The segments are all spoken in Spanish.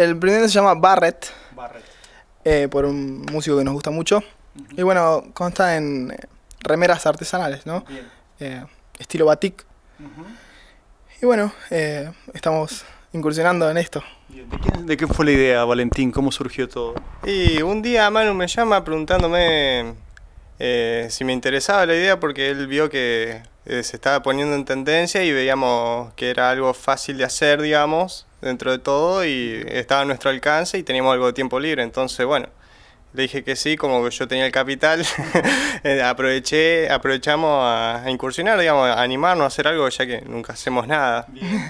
El primero se llama Barrett. Eh, por un músico que nos gusta mucho. Y bueno, consta en eh, remeras artesanales, ¿no? Eh, estilo batik. Y bueno, estamos incursionando en esto. ¿De, qué fue la idea, Valentín? ¿Cómo surgió todo? Y un día Manu me llama preguntándome si me interesaba la idea porque él vio que se estaba poniendo en tendencia y veíamos que era algo fácil de hacer, digamos, dentro de todo y estaba a nuestro alcance y teníamos algo de tiempo libre. Entonces, bueno, le dije que sí, como que yo tenía el capital, eh, aproveché, aprovechamos a, incursionar, digamos, a animarnos a hacer algo, ya que nunca hacemos nada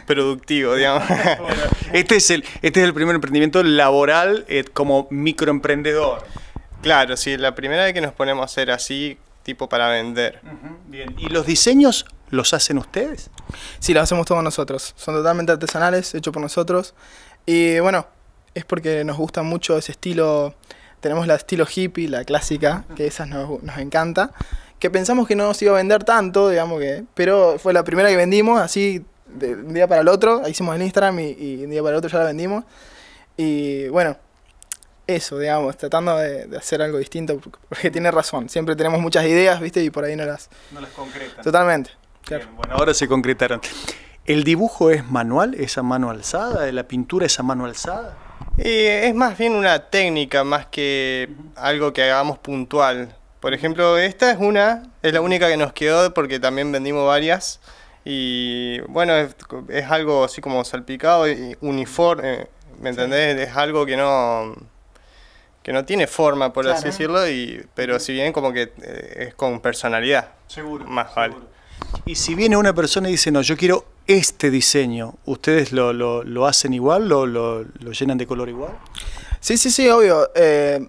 productivo, digamos. este, es el, este es el primer emprendimiento laboral eh, como microemprendedor. Claro, sí, la primera vez que nos ponemos a hacer así, tipo para vender. Bien. ¿Y los diseños ¿Los hacen ustedes? Sí, los hacemos todos nosotros. Son totalmente artesanales, hechos por nosotros. Y bueno, es porque nos gusta mucho ese estilo. Tenemos la estilo hippie, la clásica, que esas nos, encanta. Que pensamos que no nos iba a vender tanto, digamos que. Pero fue la primera que vendimos, así de un día para el otro. Hicimos el Instagram y, y un día para el otro ya la vendimos. Y bueno, eso, digamos, tratando de, hacer algo distinto, porque tiene razón. Siempre tenemos muchas ideas, ¿viste? Y por ahí no las... No las Totalmente bueno, ahora se concretaron. ¿El dibujo es manual, ¿esa mano alzada? ¿La pintura esa mano alzada? Eh, es más bien una técnica más que algo que hagamos puntual. Por ejemplo, esta es una, es la única que nos quedó porque también vendimos varias. Y bueno, es, algo así como salpicado, uniforme, eh, ¿me entendés? Es algo que no que no tiene forma, por así decirlo, y pero si bien como que eh, es con personalidad. Seguro. Más seguro. Y si viene una persona y dice, no, yo quiero este diseño, ¿ustedes lo, lo, lo hacen igual? ¿Lo, ¿Lo, lo, llenan de color igual? Sí, sí, sí, obvio. Eh,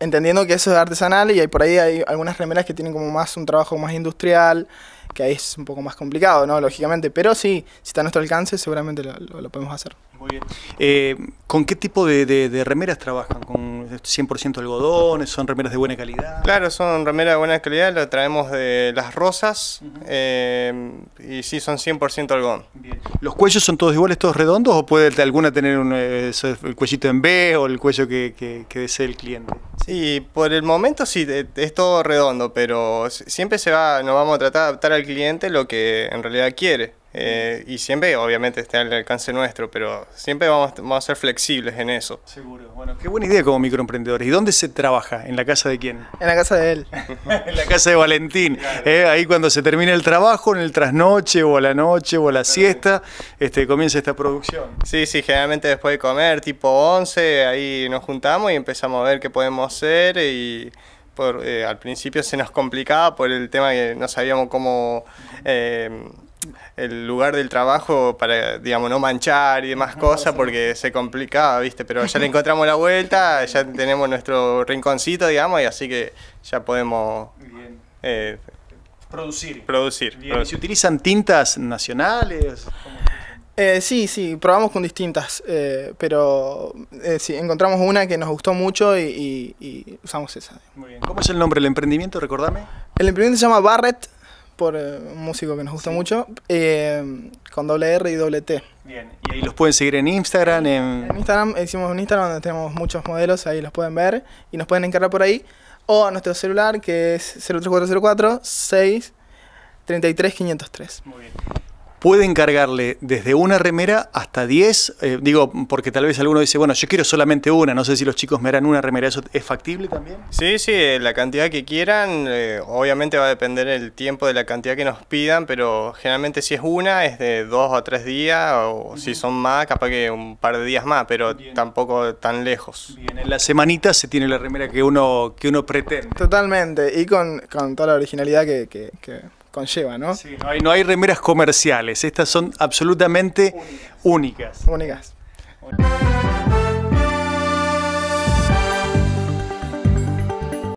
entendiendo que eso es artesanal y por ahí hay algunas remeras que tienen como más un trabajo más industrial que ahí es un poco más complicado, ¿no? Lógicamente, pero sí, si está a nuestro alcance, seguramente lo, podemos hacer. Muy bien. Eh, ¿Con qué tipo de, remeras trabajan? ¿Con 100% algodón? ¿Son remeras de buena calidad? Claro, son remeras de buena calidad, las traemos de las rosas eh, y sí, son 100% algodón. ¿Los cuellos son todos iguales, todos redondos o puede alguna tener un, eh, el cuellito en B o el cuello que desee el cliente? Sí, por el momento sí, eh, es todo redondo, pero siempre se va, nos vamos a tratar de adaptar al cliente lo que en realidad quiere. Eh, y siempre, obviamente, está al alcance nuestro, pero siempre vamos, a ser flexibles en eso. Seguro. Bueno, qué buena idea como microemprendedores. ¿Y dónde se trabaja? ¿En la casa de quién? En la casa de él. en la casa de Valentín. Eh, ahí cuando se termina el trabajo, en el trasnoche o a la noche o a la siesta, este, comienza esta producción. Sí, sí, generalmente después de comer, tipo 11, ahí nos juntamos y empezamos a ver qué podemos hacer y... Eh, al principio se nos complicaba por el tema que no sabíamos cómo el lugar del trabajo para, digamos, no manchar y demás cosas porque se complicaba, ¿viste? Pero ya le encontramos la vuelta, ya tenemos nuestro rinconcito, digamos, y así que ya podemos... Eh, producir. Producir. ¿Y ¿Se utilizan tintas nacionales? Eh, sí, sí, probamos con distintas, eh, pero encontramos una que nos gustó mucho y, usamos esa. Muy bien. ¿Cómo es el nombre del emprendimiento? Recordame. El emprendimiento se llama Barrett por eh, un músico que nos gusta mucho, eh, con doble R y doble T. Bien, y ahí los pueden seguir en Instagram. En... Instagram, hicimos un Instagram donde tenemos muchos modelos, ahí los pueden ver y nos pueden encargar por ahí. O a nuestro celular que es 03404 6 503. Muy bien pueden cargarle desde una remera hasta 10, eh, digo, porque tal vez alguno dice, bueno, yo quiero solamente una, no sé si los chicos me harán una remera, ¿eso es factible también? Sí, sí, eh, la cantidad que quieran, eh, obviamente va a depender el tiempo de la cantidad que nos pidan, pero generalmente si es una es de dos o tres días, o si son más, capaz que un par de días más, pero tampoco tan lejos. Bien, en la semanita se tiene la remera que uno, que uno pretende. Totalmente, y con, toda la originalidad que, que conlleva, ¿no? Sí, no hay, remeras comerciales, estas son absolutamente únicas. únicas.